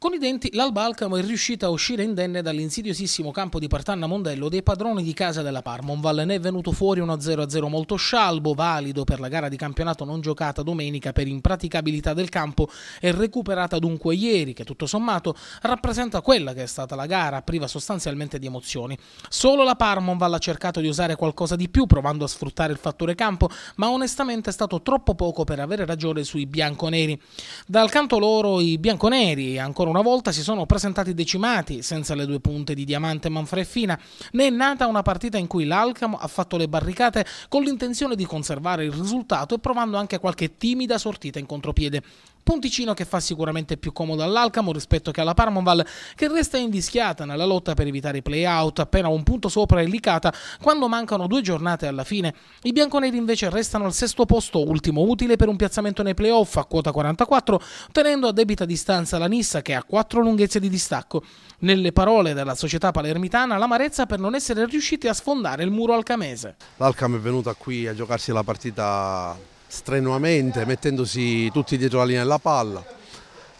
Con i denti l'Albalcamo è riuscita a uscire indenne dall'insidiosissimo campo di Partanna Mondello dei padroni di casa della Parmonval. Ne è venuto fuori uno 0-0 molto scialbo, valido per la gara di campionato non giocata domenica per impraticabilità del campo e recuperata dunque ieri, che tutto sommato rappresenta quella che è stata la gara, priva sostanzialmente di emozioni. Solo la Parmonval ha cercato di usare qualcosa di più provando a sfruttare il fattore campo, ma onestamente è stato troppo poco per avere ragione sui bianconeri. Dal canto loro i bianconeri ancora ancora una volta si sono presentati decimati senza le due punte di Diamante, Manfra e Fina. Ne è nata una partita in cui l'Alcamo ha fatto le barricate con l'intenzione di conservare il risultato e provando anche qualche timida sortita in contropiede. Punticino che fa sicuramente più comodo all'Alcamo rispetto che alla Parmonval che resta invischiata nella lotta per evitare i play-out appena un punto sopra è Licata quando mancano due giornate alla fine. I bianconeri invece restano al sesto posto, ultimo utile per un piazzamento nei play-off a quota 44, tenendo a debita distanza la Nissa che a quattro lunghezze di distacco. Nelle parole della società palermitana, l'amarezza per non essere riusciti a sfondare il muro alcamese. L'Alcam è venuta qui a giocarsi la partita strenuamente, mettendosi tutti dietro la linea della palla,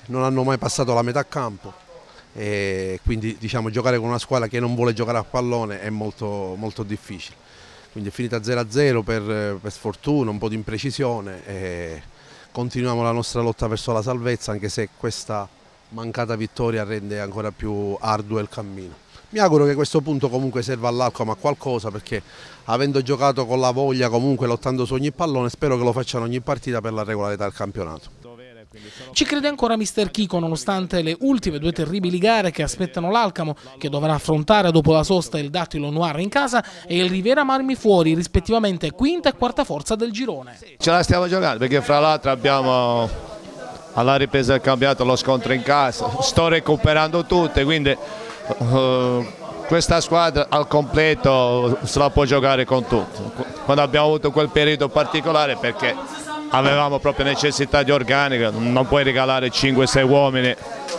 non hanno mai passato la metà campo. E quindi diciamo, giocare con una squadra che non vuole giocare a pallone è molto, molto difficile. Quindi è finita 0-0 per, per, sfortuna, un po' di imprecisione continuiamo la nostra lotta verso la salvezza anche se questa mancata vittoria rende ancora più arduo il cammino. Mi auguro che questo punto comunque serva all'Alcom a qualcosa perché avendo giocato con la voglia comunque lottando su ogni pallone spero che lo facciano ogni partita per la regolarità del campionato. Ci crede ancora Mr. Chico nonostante le ultime due terribili gare che aspettano l'Alcamo che dovrà affrontare dopo la sosta il Dattilo Noir in casa e il Rivera Marmi fuori rispettivamente quinta e quarta forza del girone. Ce la stiamo giocando perché fra l'altro abbiamo alla ripresa del cambiato lo scontro in casa, sto recuperando tutte, quindi eh, questa squadra al completo se la può giocare con tutto. Quando abbiamo avuto quel periodo particolare perché avevamo proprio necessità di organica, non puoi regalare 5-6 uomini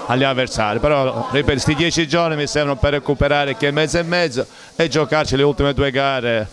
agli avversari, però ripeto, questi 10 giorni mi servono per recuperare che mezzo e mezzo e giocarci le ultime due gare.